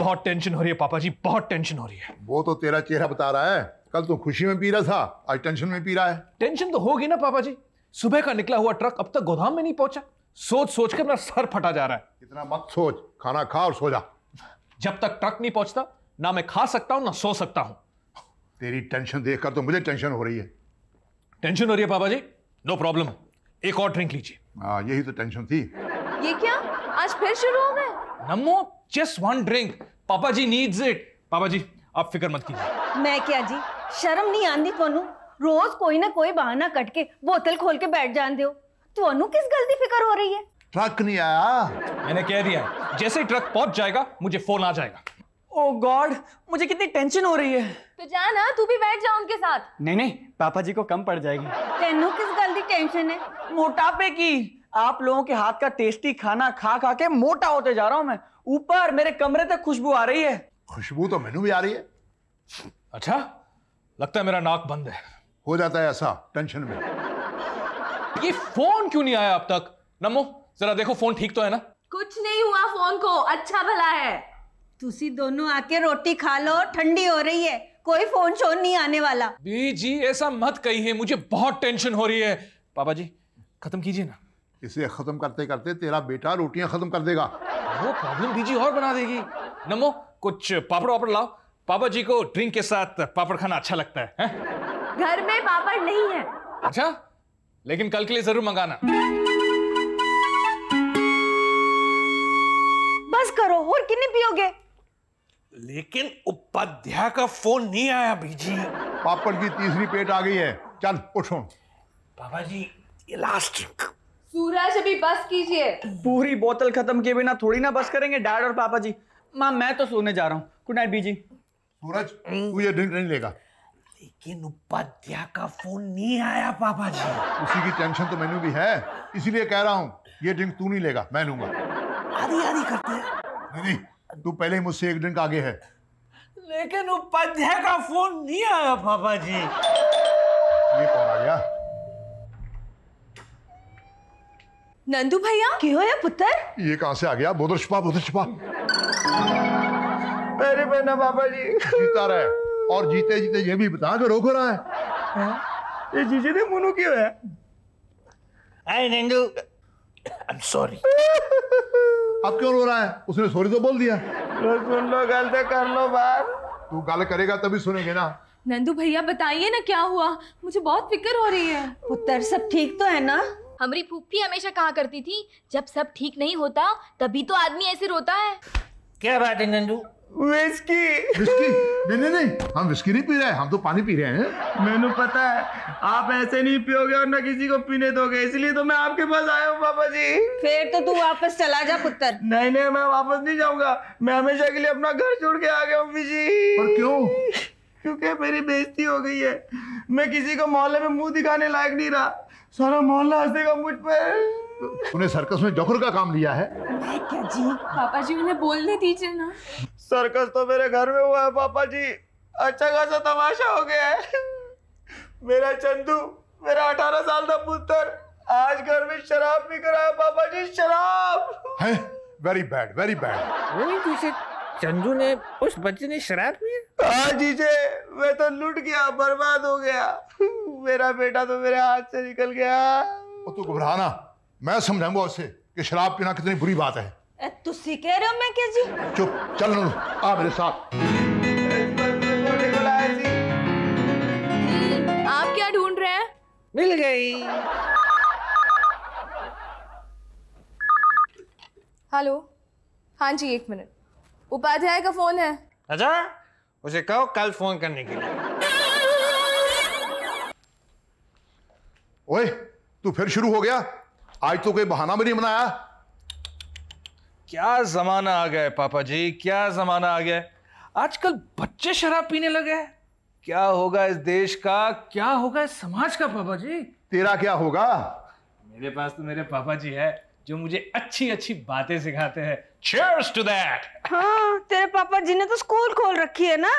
बहुत टेंशन हो रही है पापा जी बहुत टेंशन हो रही है वो तो तेरा चेहरा बता रहा है कल तो खुशी में पी रहा था आज टेंशन में पी रहा है टेंशन तो होगी ना पापा जी सुबह का निकला हुआ ट्रक अब तक गोदाम में नहीं पहुंचा सोच सोच कर मेरा सर फटा जा रहा है इतना मत सोच खाना खा और सो जा जब तक ट्रक नहीं पहुंचता ना मैं खा सकता हूं ना सो सकता हूं तेरी टेंशन देखकर तो मुझे टेंशन हो रही है टेंशन हो रही है पापा जी नो प्रॉब्लम एक और ड्रिंक लीजिए हाँ, यही तो टेंशन थी ये क्या आज फिर शुरू हो गए नमो जस्ट वन ड्रिंक पापा जी नीड्स इट पापा जी आप फिक्र मत कीजिए मैं क्या जी शर्म नहीं आंदी थोनू रोज कोई ना कोई बहाना कट के बोतल खोल के बैठ जान हो ਤੁਹਾਨੂੰ किस गलती दी फिक्र हो रही है ट्रक नहीं आया मैंने कह दिया जैसे ट्रक पहुंच जाएगा मुझे फोन आ जाएगा ओ oh गॉड मुझे कितनी टेंशन हो रही है तो जा ना तू भी बैठ जा उनके साथ नहीं नहीं पापा जी को कम पड़ जाएगी तेनू किस गलती टेंशन है मोटापे की आप लोगों के हाथ का टेस्टी खाना खा खा के मोटा होते जा रहा हूँ मैं ऊपर मेरे कमरे तक खुशबू आ रही है खुशबू तो मैनू भी आ रही है अच्छा लगता है मेरा नाक बंद है हो जाता है ऐसा टेंशन में ये फोन क्यों नहीं आया अब तक नमो जरा देखो फोन ठीक तो है ना कुछ नहीं हुआ फोन को अच्छा भला है तुसी दोनों आके रोटी खा लो ठंडी हो रही है कोई फोन शोन नहीं आने वाला बी जी ऐसा मत कही है मुझे बहुत टेंशन हो रही है पापा जी खत्म कीजिए ना इसे ख़त्म करते करते तेरा बेटा रोटियां ख़त्म कर देगा वो प्रॉब्लम बीजी और बना देगी नमो कुछ पापड़ वापड़ लाओ पापा जी को ड्रिंक के साथ पापड़ खाना अच्छा लगता है, है? घर में पापड़ नहीं है अच्छा लेकिन कल के लिए जरूर मंगाना बस करो और कितने पियोगे लेकिन उपाध्याय का फोन नहीं आया बीजी पापड़ की तीसरी पेट आ गई है चल उठो बाबा जी ये लास्ट सूरज अभी बस कीजिए पूरी बोतल खत्म किए बिना थोड़ी ना बस करेंगे डैड और पापा जी माँ मैं तो सोने जा रहा हूँ गुड नाइट बीजी सूरज तू ये ड्रिंक नहीं लेगा लेकिन उपाध्याय का फोन नहीं आया पापा जी उसी की टेंशन तो मैंने भी है इसीलिए कह रहा हूँ ये ड्रिंक तू नहीं लेगा मैं लूंगा आधी आधी करते हैं नहीं नहीं तू पहले ही मुझसे एक ड्रिंक आगे है लेकिन उपाध्याय का फोन नहीं आया पापा जी ये कौन आ गया नंदू भैया क्यों हो या पुत्र ये कहां से आ गया बोधर छुपा बोधर छुपा अरे बहना बाबा जी जीता रहे और जीते जीते ये भी बता कर रोक रहा है हाँ? ये जीजे ने मुनु क्यों है आई नंदू आई एम सॉरी अब क्यों रो रहा है उसने सॉरी तो बोल दिया लो सुन लो गल तो कर लो बात तू गल करेगा तभी सुनेंगे ना नंदू भैया बताइए ना क्या हुआ मुझे बहुत फिक्र हो रही है पुत्र सब ठीक तो है ना हमारी फूफी हमेशा कहा करती थी जब सब ठीक नहीं होता तभी तो आदमी ऐसे रोता है क्या बात है नंदू विस्की विस्की नहीं नहीं नहीं हम विस्की नहीं पी रहे हैं हम तो पानी पी रहे हैं मैंने पता है आप ऐसे नहीं पियोगे और ना किसी को पीने दोगे इसलिए तो मैं आपके पास आया हूँ पापा जी फिर तो तू वापस चला जा पुत्र नहीं नहीं मैं वापस नहीं जाऊंगा मैं हमेशा के लिए अपना घर छोड़ के आ गया हूँ जी पर क्यों क्योंकि मेरी बेइज्जती हो गई है मैं किसी को मोहल्ले में मुंह दिखाने लायक नहीं रहा सारा मोहल्ला हंसेगा मुझ पर उन्हें तो सर्कस में जोकर का काम लिया है क्या जी पापा जी उन्हें बोलने दीजिए ना सर्कस तो मेरे घर में हुआ है पापा जी अच्छा खासा तमाशा हो गया है मेरा चंदू मेरा अठारह साल का पुत्र आज घर में शराब भी कराया पापा जी शराब है very bad very bad Chandu ने उस बच्चे ने शराब पी हाँ जीजे मैं तो लुट गया बर्बाद हो गया मेरा बेटा तो मेरे हाथ से निकल गया और तू घबराना मैं समझाऊंगा उसे कि शराब पीना कितनी बुरी बात है तुसी कह रहे हो मैं क्या जी चुप चल नूर आ मेरे साथ आप क्या ढूंढ रहे हैं मिल गई हेलो हाँ जी एक मिनट उपाध्याय का फोन है अच्छा उसे कहो कल फोन करने के लिए ओए तू फिर शुरू हो गया आज तो कोई बहाना भी नहीं बनाया क्या जमाना आ गया पापा जी क्या जमाना आ गया आजकल बच्चे शराब पीने लगे हैं क्या होगा इस देश का क्या होगा इस समाज का पापा जी तेरा क्या होगा मेरे पास तो मेरे पापा जी है जो मुझे अच्छी अच्छी बातें सिखाते हैं टू दैट हाँ तेरे पापा जी ने तो स्कूल खोल रखी है ना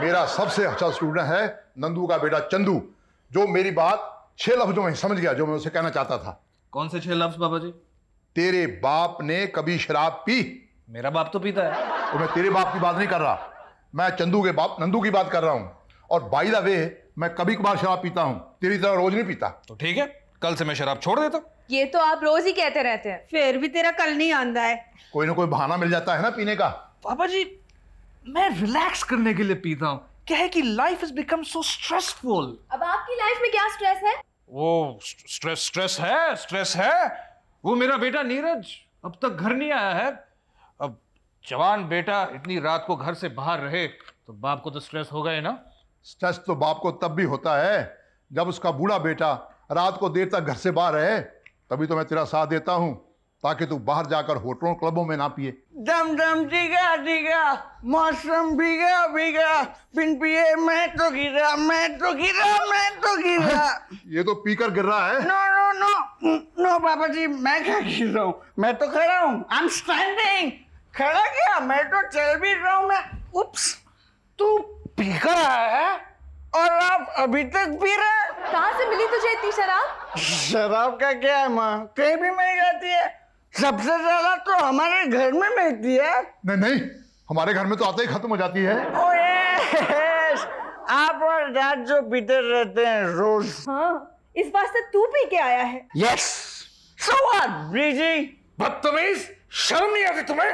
मेरा सबसे अच्छा स्टूडेंट है नंदू का बेटा चंदू जो मेरी बात छह लफ्जों में समझ गया जो मैं उसे कहना चाहता था कौन से छह लफ्ज बाबा जी तेरे बाप ने कभी शराब पी मेरा बाप तो पीता है तो मैं तेरे बाप की बात नहीं कर रहा मैं चंदू के बाप नंदू की बात कर रहा हूँ और बाई दावे मैं कभी कभार शराब पीता हूँ तेरी तरह रोज नहीं पीता तो ठीक है कल से मैं शराब छोड़ देता ये तो आप रोज ही कहते रहते हैं फिर भी तेरा कल नहीं आंदा है कोई ना कोई बहाना मिल जाता है ना पीने का पापा जी मैं रिलैक्स करने के लिए पीता हूँ क्या है कि life is become so stressful अब आपकी लाइफ में क्या स्ट्रेस है वो स्ट्रेस स्ट्रेस है स्ट्रेस है वो मेरा बेटा नीरज अब तक घर नहीं आया है अब जवान बेटा इतनी रात को घर से बाहर रहे तो बाप को तो स्ट्रेस हो गए ना स्ट्रेस तो बाप को तब भी होता है जब उसका बूढ़ा बेटा रात को देर तक घर से बाहर रहे तभी तो मैं तेरा साथ देता हूँ ताकि तू बाहर जाकर होटलों क्लबों में ना पिए दम दम डिगा डिगा मौसम भीगा भीगा बिन पिए मैं तो गिरा मैं तो गिरा मैं तो गिरा ये तो पीकर गिर रहा है नो नो नो नो बाबा जी मैं क्या गिर रहा हूँ मैं तो खड़ा हूँ आई एम स्टैंडिंग खड़ा क्या मैं तो चल भी रहा हूँ मैं उप्स तू पीकर है और आप अभी तक पी रहे कहाँ से मिली तुझे इतनी शराब शराब का क्या है माँ कहीं भी मिल जाती है सबसे ज्यादा तो हमारे घर में मिलती है नहीं नहीं हमारे घर में तो आते ही खत्म हो जाती है ओए आप और डैड जो पीते रहते हैं रोज हाँ इस से तू पी के आया है यस सो व्हाट ब्रीजी बदतमीज शर्म नहीं आती तुम्हें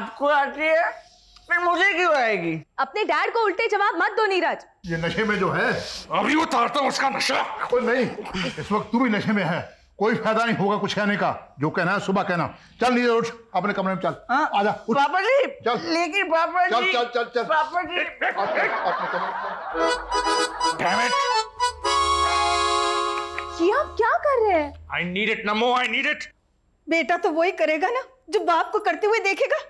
आपको आती है फिर मुझे क्यों आएगी अपने डैड को उल्टे जवाब मत दो नीरज ये नशे में जो है अभी वो तारता उसका नशा कोई नहीं इस वक्त तू भी नशे में है कोई फायदा नहीं होगा कुछ कहने का जो कहना है सुबह कहना चल नीचे उठ अपने कमरे में चल हाँ, आजा उठ पापा जी चल लेकिन पापा जी चल चल चल चल पापा जी अपने कमरे में ये आप क्या कर रहे हैं I need it नमो I need it बेटा तो वही करेगा ना जो बाप को करते हुए देखेगा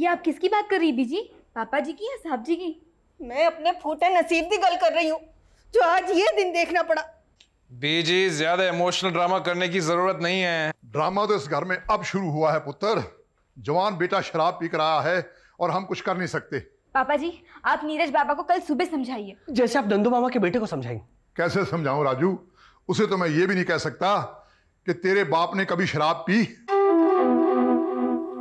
ये आप किसकी बात कर रही बीजी पापा जी की या साहब जी की मैं अपने फूटे नसीब की गल कर रही हूँ जो आज ये दिन देखना पड़ा बीजी ज्यादा इमोशनल ड्रामा करने की जरूरत नहीं है ड्रामा तो इस घर में अब शुरू हुआ है पुत्र जवान बेटा शराब पी कर आया है और हम कुछ कर नहीं सकते पापा जी आप नीरज बाबा को कल सुबह समझाइए जैसे आप नंदू मामा के बेटे को समझाएंगे कैसे समझाऊं राजू उसे तो मैं ये भी नहीं कह सकता कि तेरे बाप ने कभी शराब पी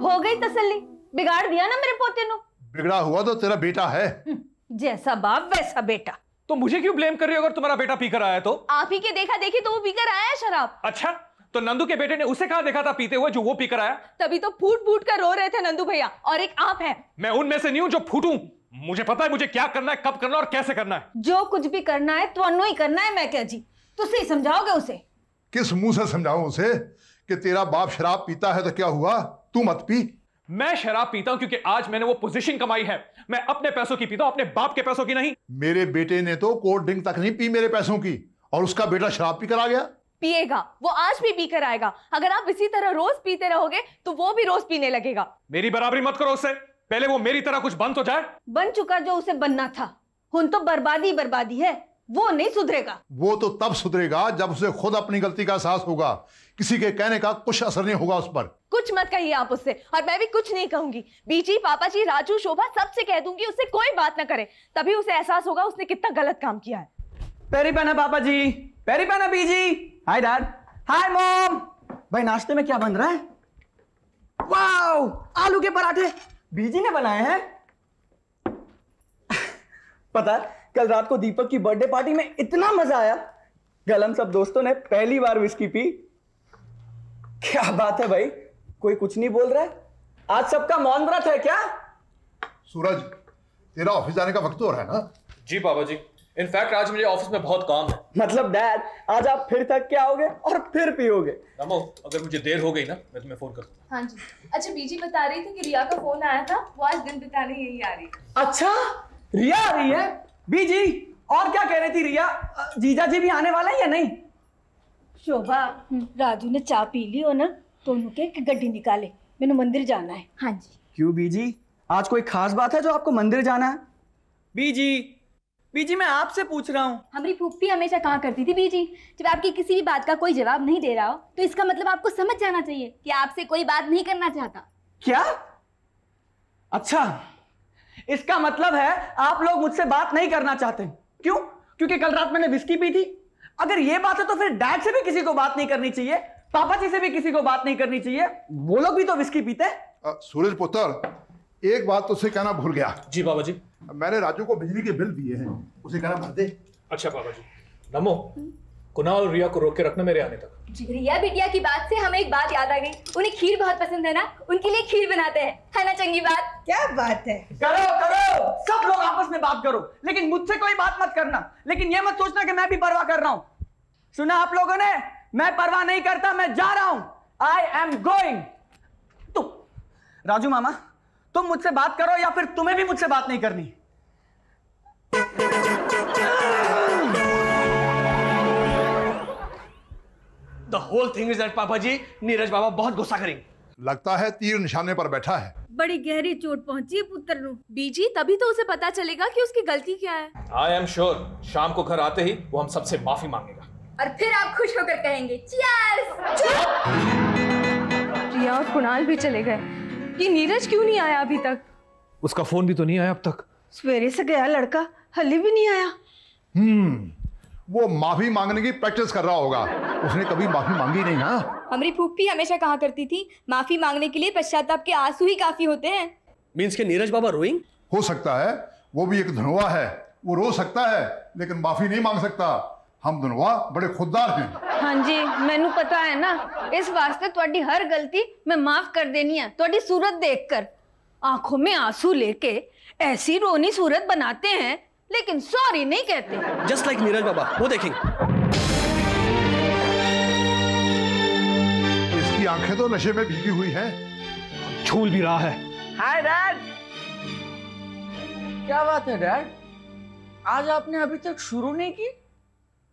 हो गई तसल्ली बिगाड़ दिया ना मेरे पोते नो बिगड़ा हुआ तो तेरा बेटा है हम्म, जैसा बाप वैसा बेटा तो मुझे क्यों ब्लेम कर रही हो अगर तुम्हारा बेटा पीकर आया तो आप ही के देखा देखी तो वो पीकर आया शराब अच्छा तो नंदू के बेटे ने उसे कहा देखा था पीते हुए जो वो पीकर आया तभी तो फूट फूट कर रो रहे थे नंदू भैया और एक आप है मैं उनमें से नहीं हूँ जो फूटू मुझे पता है मुझे क्या करना है कब करना है और कैसे करना है जो कुछ भी करना है तो ही करना है मैं क्या जी तुम तो समझाओगे उसे किस मुंह से समझाओ उसे कि तेरा बाप शराब पीता है तो क्या हुआ तू मत पी मैं शराब पीता हूं क्योंकि आज मैंने वो पोजीशन कमाई है मैं अपने पैसों की पीता हूं अपने बाप के पैसों की नहीं मेरे बेटे ने तो कोल्ड ड्रिंक तक नहीं पी मेरे पैसों की और उसका बेटा शराब पी कर आ गया पिएगा वो आज भी पीकर आएगा अगर आप इसी तरह रोज पीते रहोगे तो वो भी रोज पीने लगेगा मेरी बराबरी मत करो उससे पहले वो मेरी तरह कुछ बंद तो जाए बन चुका जो उसे बनना था हूं तो बर्बादी बर्बादी है वो नहीं सुधरेगा वो तो तब सुधरेगा जब उसे खुद अपनी गलती का एहसास होगा किसी के कहने का कुछ असर नहीं होगा उस पर कुछ मत कहिए आप उससे और मैं भी कुछ नहीं कहूंगी बीजी पापा जी राजू शोभा सबसे कह दूंगी उससे कोई बात ना करे तभी उसे एहसास होगा उसने कितना गलत काम किया है पेरी पहना पापा जी पेरी पहना बीजी हाय डैड हाय मॉम भाई नाश्ते में क्या बन रहा है वाओ आलू के पराठे बीजी ने बनाए हैं पता कल रात को दीपक की बर्थडे पार्टी में इतना मजा आया कल हम सब दोस्तों ने पहली बार विस्की पी क्या बात है भाई कोई कुछ नहीं बोल रहा है आज सबका मौन व्रत है क्या सूरज तेरा ऑफिस जाने का वक्त तो हो रहा है ना जी बाबा जी इनफैक्ट आज मेरे ऑफिस में बहुत काम है मतलब डैड आज आप फिर थक के आओगे और फिर पियोगे नमो अगर मुझे देर हो गई ना मैं तुम्हें फोन करता हूँ हाँ जी अच्छा बीजी बता रही थी कि रिया का फोन आया था वो आज दिन बिताने यही आ रही है अच्छा रिया आ रही है बीजी और क्या कह रही थी रिया जीजा जी भी आने वाले या नहीं शोभा हम्म। राजू ने चाय पी ली हो ना तो उनके गड्डी निकाले मैंने मंदिर जाना है हाँ जी क्यों बीजी आज कोई खास बात है जो आपको मंदिर जाना है बीजी बीजी मैं आपसे पूछ रहा हूँ हमारी फूफी हमेशा कहाँ करती थी बीजी जब आपकी किसी भी बात का कोई जवाब नहीं दे रहा हो तो इसका मतलब आपको समझ जाना चाहिए कि आपसे कोई बात नहीं करना चाहता क्या अच्छा इसका मतलब है आप लोग मुझसे बात नहीं करना चाहते क्यों क्योंकि कल रात मैंने विस्की पी थी अगर ये बात है तो फिर डैड से भी किसी को बात नहीं करनी चाहिए पापा जी से भी किसी को बात नहीं करनी चाहिए वो लोग भी तो विस्की पीते आ, सूरज पुत्र एक बात तो उसे कहना भूल गया जी बाबा जी मैंने राजू को बिजली के बिल दिए हैं उसे कहना भर दे अच्छा बाबा जी नमो कुनाल और रिया को रोक के रखना मेरे आने तक जी रिया बिटिया की बात से हमें एक बात याद आ गई उन्हें खीर बहुत पसंद है ना उनके लिए खीर बनाते हैं है ना चंगी बात क्या बात है करो करो सब लोग आपस में बात करो लेकिन मुझसे कोई बात मत करना लेकिन ये मत सोचना कि मैं भी परवाह कर रहा हूँ सुना आप लोगों ने मैं परवाह नहीं करता मैं जा रहा हूँ आई एम गोइंग राजू मामा तुम मुझसे बात करो या फिर तुम्हें भी मुझसे बात नहीं करनी the whole thing is that पापा जी नीरज बाबा बहुत गुस्सा करेंगे लगता है तीर निशाने पर बैठा है बड़ी गहरी चोट पहुंची पुत्र नु बीजी तभी तो उसे पता चलेगा कि उसकी गलती क्या है आई एम श्योर शाम को घर आते ही वो हम सबसे माफी मांगेगा और फिर आप खुश होकर कहेंगे चीयर्स प्रिया और कुणाल भी चले गए ये नीरज क्यों नहीं आया अभी तक उसका फोन भी तो नहीं आया अब तक सवेरे से गया लड़का हल्ले भी नहीं आया हम्म hmm. वो माफी मांगने की प्रैक्टिस कर रहा होगा उसने कभी माफी मांगी नहीं ना हाँ? हमारी फूफी हमेशा कहा करती थी माफी मांगने के लिए पश्चाताप के आंसू ही काफी होते हैं मींस के नीरज बाबा रोइंग हो सकता है वो भी एक धनवा है वो रो सकता है लेकिन माफी नहीं मांग सकता हम धनवा बड़े खुददार हैं हाँ जी मैनू पता है ना इस वास्ते थोड़ी हर गलती मैं माफ कर देनी है थोड़ी सूरत देखकर आंखों में आंसू लेके ऐसी रोनी सूरत बनाते हैं लेकिन सॉरी नहीं कहते जस्ट लाइक नीरज बाबा वो देखेंगे इसकी आंखें तो नशे में भीगी हुई है झूल भी रहा है हाय डैड क्या बात है डैड आज आपने अभी तक शुरू नहीं की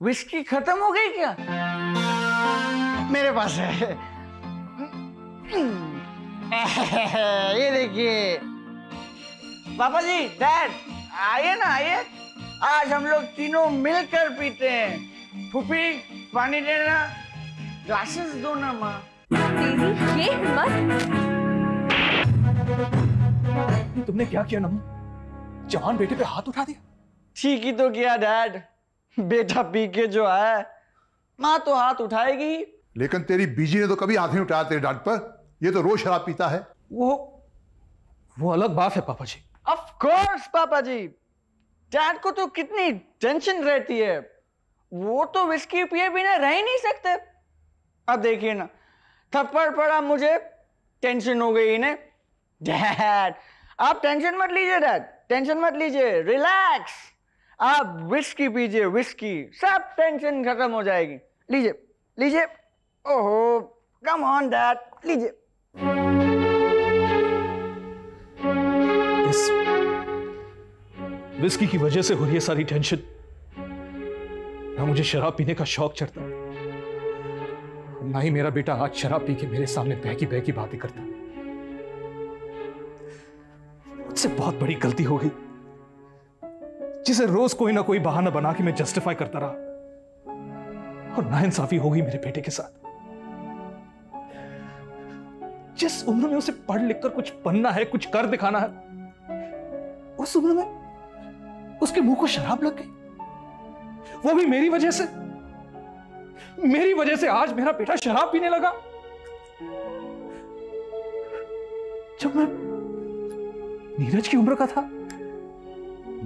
विस्की खत्म हो गई क्या मेरे पास है ये देखिए पापा जी डैड आइए ना आइए आज हम लोग तीनों मिलकर पीते हैं फूफी पानी देना ग्लासेस दो ना माँ ये तुमने क्या किया नमू जवान बेटे पे हाथ उठा दिया ठीक ही तो किया डैड बेटा पी के जो आया माँ तो हाथ उठाएगी लेकिन तेरी बीजी ने तो कभी हाथ नहीं उठाया तेरे डैड पर ये तो रोज शराब पीता है वो वो अलग बात है पापा जी ऑफ कोर्स पापा जी डैड को तो कितनी टेंशन रहती है वो तो विस्की पिए बिना रह ही नहीं सकते अब देखिए ना थप्पड़ पड़ा मुझे टेंशन हो गई इन्हें डैड आप टेंशन मत लीजिए डैड टेंशन मत लीजिए रिलैक्स आप विस्की पीजिए विस्की सब टेंशन खत्म हो जाएगी लीजिए लीजिए ओहो कम ऑन डैड लीजिए विस्की की वजह से हो रही है सारी टेंशन ना मुझे शराब पीने का शौक चढ़ता ना ही मेरा बेटा आज शराब पी के मेरे सामने बहकी बहकी बातें करता मुझसे बहुत बड़ी गलती हो गई जिसे रोज कोई ना कोई बहाना बना के मैं जस्टिफाई करता रहा और ना हो गई मेरे बेटे के साथ जिस उम्र में उसे पढ़ लिख कर कुछ बनना है कुछ कर दिखाना है उस उम्र में उसके मुंह को शराब लग गई वो भी मेरी वजह से मेरी वजह से आज मेरा बेटा शराब पीने लगा जब मैं नीरज की उम्र का था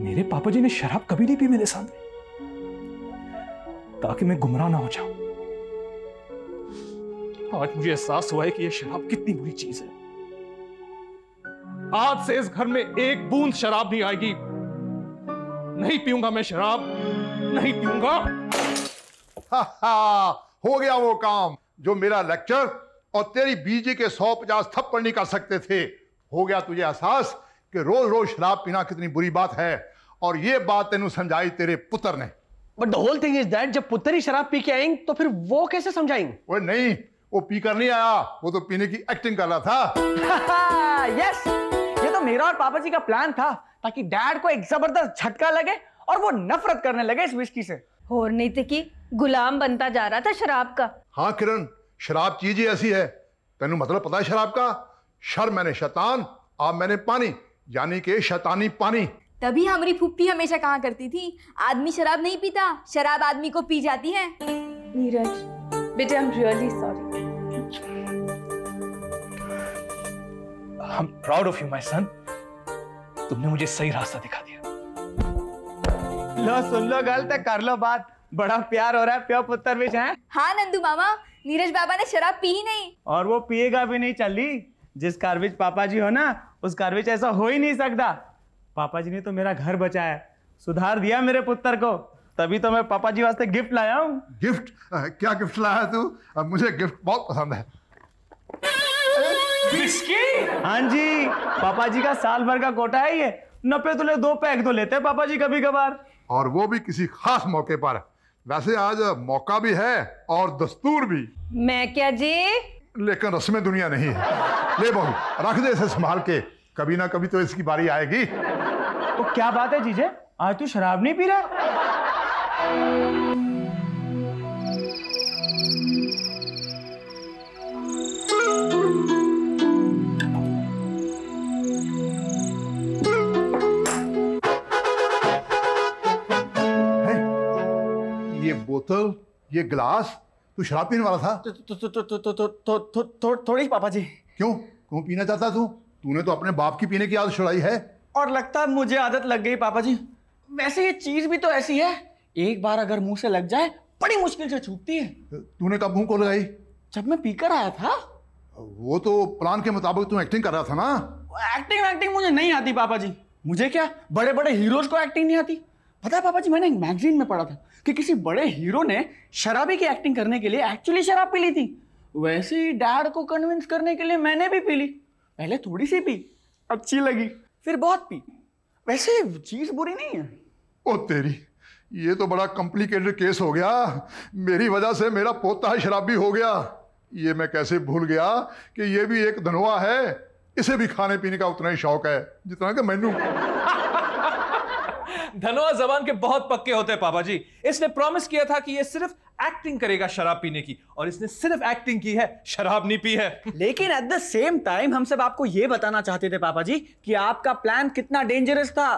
मेरे पापा जी ने शराब कभी नहीं पी मेरे सामने ताकि मैं गुमराह ना हो जाऊं आज मुझे एहसास हुआ है कि यह शराब कितनी बुरी चीज है आज से इस घर में एक बूंद शराब नहीं आएगी नहीं पीऊंगा मैं शराब नहीं पीऊंगा हो गया वो काम जो मेरा लेक्चर और तेरी बीजी के सौ पचास थप्पड़ नहीं कर सकते थे हो गया तुझे एहसास कि रोज रोज शराब पीना कितनी बुरी बात है और ये बात तेन समझाई तेरे पुत्र ने but whole thing is that जब पुत्र ही शराब पी के आएंगे तो फिर वो कैसे समझाएंगे वो नहीं वो पी कर नहीं आया वो तो पीने की एक्टिंग कर रहा था यस ये तो मेरा और पापा जी का प्लान था ताकि डैड को एक जबरदस्त झटका लगे और वो नफरत करने लगे इस विस्की से और नहीं थे तो कि गुलाम बनता जा रहा था शराब का हाँ किरण शराब चीज ही ऐसी है तेन मतलब पता है शराब का शर मैंने शैतान आप मैंने पानी यानी के शैतानी पानी तभी हमारी फुप्पी हमेशा कहा करती थी आदमी शराब नहीं पीता शराब आदमी को पी जाती है नीरज बेटे हम really sorry I am proud of you my son तुमने मुझे सही रास्ता दिखा दिया लो सुन लो गलत कर लो बात बड़ा प्यार हो रहा है प्यो पुत्र भी है हाँ नंदू मामा नीरज बाबा ने शराब पी ही नहीं और वो पिएगा भी नहीं चली जिस बीच पापा जी हो ना उस बीच ऐसा हो ही नहीं सकता पापा जी ने तो मेरा घर बचाया सुधार दिया मेरे पुत्र को तभी तो मैं पापा जी वास्ते गिफ्ट लाया हूँ गिफ्ट क्या गिफ्ट लाया तू मुझे गिफ्ट बहुत पसंद है हाँ जी पापा जी का साल भर का कोटा है ये नब्बे तो ले दो पैक तो लेते हैं पापा जी कभी कभार और वो भी किसी खास मौके पर वैसे आज मौका भी है और दस्तूर भी मैं क्या जी लेकिन रस्में दुनिया नहीं है ले बहू रख दे इसे संभाल के कभी ना कभी तो इसकी बारी आएगी तो क्या बात है जीजे आज तू शराब नहीं पी रहा बोतल ये गिलास तू शराब पीने वाला था थोड़ी पापा जी क्यों क्यों पीना चाहता तू तूने तो अपने बाप की पीने की आदत छुड़ाई है और लगता है मुझे आदत लग गई पापा जी वैसे ये चीज भी तो ऐसी है एक बार अगर मुंह से लग जाए बड़ी मुश्किल से छूटती है तूने कब मुंह को लगाई जब मैं पीकर आया था वो तो प्लान के मुताबिक तू एक्टिंग कर रहा था ना एक्टिंग एक्टिंग मुझे नहीं आती पापा जी मुझे क्या बड़े बड़े हीरोज को एक्टिंग नहीं आती पता है पापा जी मैंने एक मैगजीन में पढ़ा था कि किसी बड़े हीरो ने शराबी की एक्टिंग करने के लिए एक्चुअली शराब पी ली थी वैसे ही डैड को कन्विंस करने के लिए मैंने भी पी ली पहले थोड़ी सी पी अच्छी लगी फिर बहुत पी वैसे चीज बुरी नहीं है ओ तेरी ये तो बड़ा कॉम्प्लिकेटेड केस हो गया मेरी वजह से मेरा पोता शराबी हो गया ये मैं कैसे भूल गया कि ये भी एक धनवा है इसे भी खाने पीने का उतना ही शौक है जितना कि मैनू धनोआ जबान के बहुत पक्के होते हैं पापा जी इसने प्रॉमिस किया था कि ये सिर्फ एक्टिंग करेगा शराब पीने की और इसने सिर्फ एक्टिंग की है शराब नहीं पी है लेकिन एट द सेम टाइम हम सब आपको ये बताना चाहते थे पापा जी कि आपका प्लान कितना डेंजरस था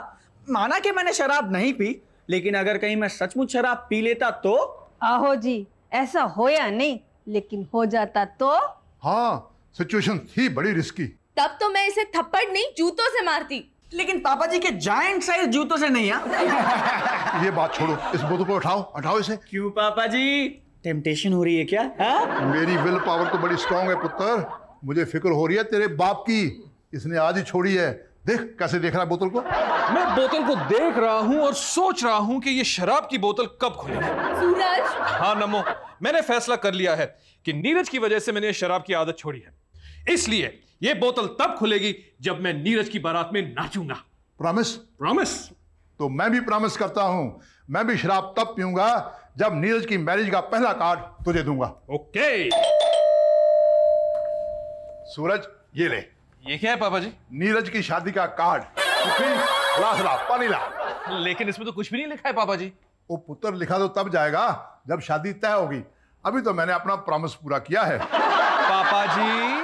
माना कि मैंने शराब नहीं पी लेकिन अगर कहीं मैं सचमुच शराब पी लेता तो आहो जी ऐसा हो या नहीं लेकिन हो जाता तो हाँ सिचुएशन थी बड़ी रिस्की तब तो मैं इसे थप्पड़ नहीं जूतों से मारती लेकिन पापा जी के जाइंट साइज जूतों से नहीं हाँ? ये बात छोड़ो इस बोतल को उठाओ उठाओ इसे क्यों पापा जी टेम्पटेशन हो रही है क्या हा? मेरी विल पावर तो बड़ी स्ट्रांग है पुत्र मुझे फिक्र हो रही है तेरे बाप की इसने आज ही छोड़ी है देख कैसे देख रहा है बोतल को मैं बोतल को देख रहा हूँ और सोच रहा हूँ कि ये शराब की बोतल कब खुले सूरज हाँ नमो मैंने फैसला कर लिया है कि नीरज की वजह से मैंने शराब की आदत छोड़ी है इसलिए ये बोतल तब खुलेगी जब मैं नीरज की बारात में नाचूंगा प्रॉमिस प्रॉमिस तो मैं भी प्रॉमिस करता हूं मैं भी शराब तब पीऊंगा जब नीरज की मैरिज का पहला कार्ड तुझे दूंगा ओके सूरज ये ले ये क्या है पापा जी नीरज की शादी का कार्ड ला पानी ला लेकिन इसमें तो कुछ भी नहीं लिखा है पापा जी वो पुत्र लिखा तो तब जाएगा जब शादी तय होगी अभी तो मैंने अपना प्रॉमिस पूरा किया है पापा जी